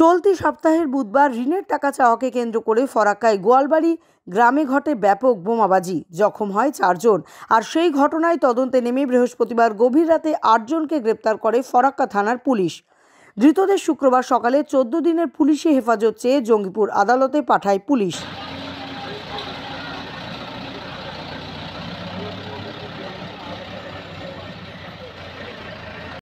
চলতি সপ্তাহের বুধবার ঋণের টাকা চাওয়াকে কেন্দ্র করে ফরাক্কায় গোয়ালবাড়ি গ্রামে ঘটে ব্যাপক বোমাবাজি জখম হয় চারজন আর সেই ঘটনায় তদন্তে নেমে বৃহস্পতিবার গভীর রাতে আটজনকে গ্রেপ্তার করে ফরাক্কা থানার পুলিশ ধৃতদের শুক্রবার সকালে চোদ্দ দিনের পুলিশি হেফাজত চেয়ে জঙ্গিপুর আদালতে পাঠায় পুলিশ